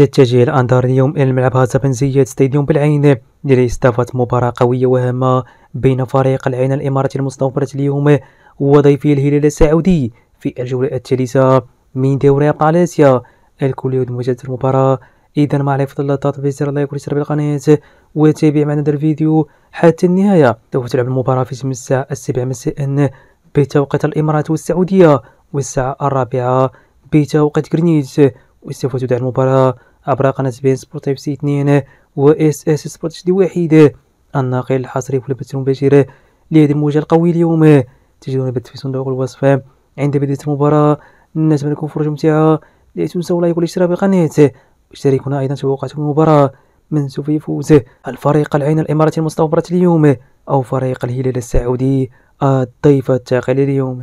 يتجه الأنظار اليوم إلى الملعب هازا بن زياد ستاديوم بالعين لاستضافة مباراة قوية وهامة بين فريق العين الإماراتي المستوفره اليوم وضيفي الهلال السعودي في الجولة الثالثة من دوري أبطال آسيا الكل يود مشاهدة المباراة إذا مع عليك فضل الضغط زر لايك واشتراك بالقناة وتابع معنا الفيديو حتى النهاية سوف تلعب المباراة في الساعة السابعة مساء بتوقيت الإمارات والسعودية والساعة الرابعة بتوقيت غرينيتش وسوف تدع المباراة عبر قناة بين سبورت اف سي اثنين و اس اس سبورت دي واحد الناقل الحصري في البث المباشر لهذه الموجة القوية اليوم تجدون البث في صندوق الوصف عند بداية المباراة نتمنى لكم فرجة ممتعة لا تنسوا اللايك والاشتراك بالقناة واشتركونا أيضا في المباراة من سوف يفوز الفريق العين الإماراتي المستوبرة اليوم أو فريق الهلال السعودي الضيف الثقيل اليوم